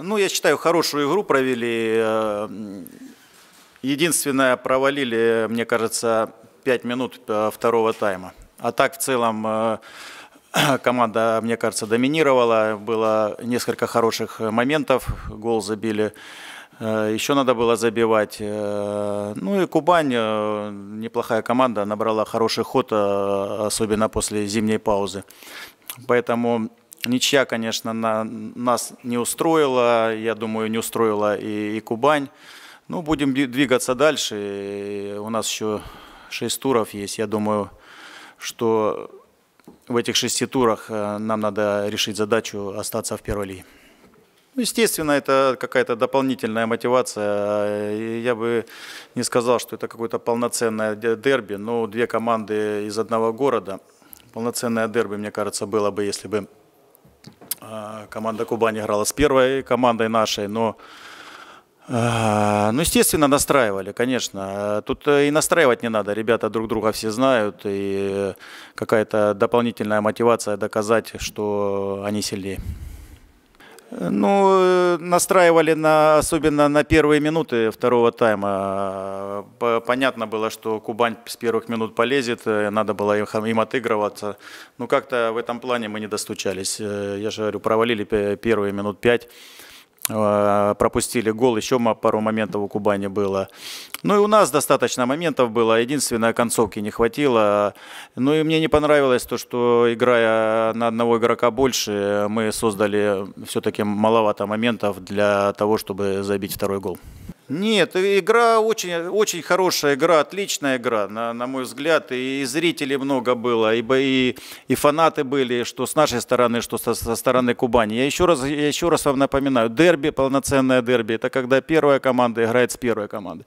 Ну, я считаю, хорошую игру провели. Э, единственное, провалили, мне кажется, 5 минут э, второго тайма. А так, в целом, э, команда, мне кажется, доминировала. Было несколько хороших моментов. Гол забили. Еще надо было забивать. Ну и Кубань, неплохая команда, набрала хороший ход, особенно после зимней паузы. Поэтому Ничья, конечно, на, нас не устроила, я думаю, не устроила и, и Кубань. Ну, будем двигаться дальше. И у нас еще шесть туров есть. Я думаю, что в этих шести турах э, нам надо решить задачу остаться в первой лиге. Ну, естественно, это какая-то дополнительная мотивация. Я бы не сказал, что это какое-то полноценное дерби, но две команды из одного города. Полноценное дерби, мне кажется, было бы, если бы Команда Кубань играла с первой командой нашей, но, э, ну, естественно, настраивали, конечно. Тут э, и настраивать не надо, ребята друг друга все знают, и какая-то дополнительная мотивация доказать, что они сильнее. Ну, э, настраивали на, особенно на первые минуты второго тайма. Понятно было, что Кубань с первых минут полезет, э, надо было им отыгрываться. Но ну, как-то в этом плане мы не достучались. Э, я же говорю, провалили первые минут пять. Э, пропустили гол, еще пару моментов у Кубани было. Ну и у нас достаточно моментов было, единственное, концовки не хватило. Ну и мне не понравилось то, что играя на одного игрока больше, мы создали все-таки маловато моментов для того, чтобы забить второй гол. Нет, игра очень, очень хорошая игра, отличная игра, на, на мой взгляд. И зрителей много было, и, и, и фанаты были, что с нашей стороны, что со, со стороны Кубани. Я еще, раз, я еще раз вам напоминаю, дерби, полноценное дерби, это когда первая команда играет с первой командой.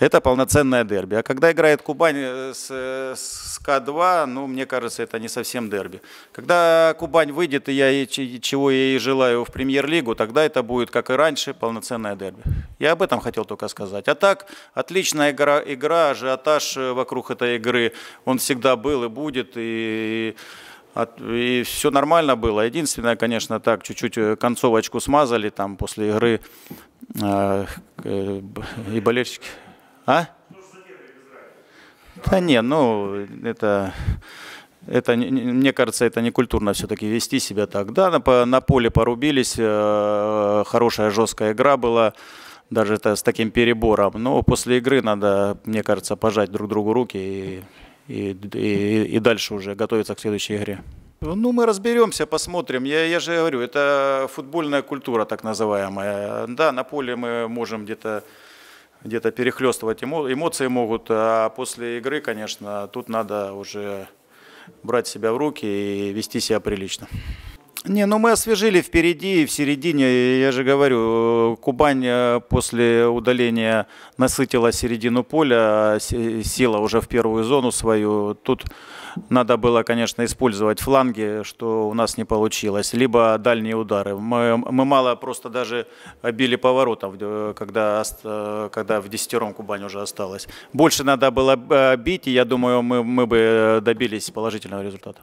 Это полноценное дерби. А когда играет Кубань э, с, с К2, ну, мне кажется, это не совсем дерби. Когда Кубань выйдет, и я, чего я и желаю в премьер-лигу, тогда это будет, как и раньше, полноценное дерби. Я об этом хотел только сказать. А так, отличная игра, игра ажиотаж э, вокруг этой игры, он всегда был и будет, и, от, и все нормально было. Единственное, конечно, так, чуть-чуть э, концовочку смазали там после игры э, э, и болельщики. А? Да не, ну, это это, мне кажется, это не культурно все-таки вести себя так. Да, на, на поле порубились, э, хорошая жесткая игра была даже это с таким перебором. Но после игры надо, мне кажется, пожать друг другу руки и, и, и, и дальше уже готовиться к следующей игре. Ну, мы разберемся, посмотрим. Я, я же говорю, это футбольная культура так называемая. Да, на поле мы можем где-то где-то перехлестывать эмоции могут, а после игры, конечно, тут надо уже брать себя в руки и вести себя прилично. Не, ну мы освежили впереди и в середине. Я же говорю, Кубань э, после удаления насытила середину поля, а села уже в первую зону свою. Тут надо было, конечно, использовать фланги, что у нас не получилось, либо дальние удары. Мы, мы мало просто даже били поворотов, э, когда, э, когда в десятером Кубань уже осталась. Больше надо было бить, и я думаю, мы, мы бы добились положительного результата.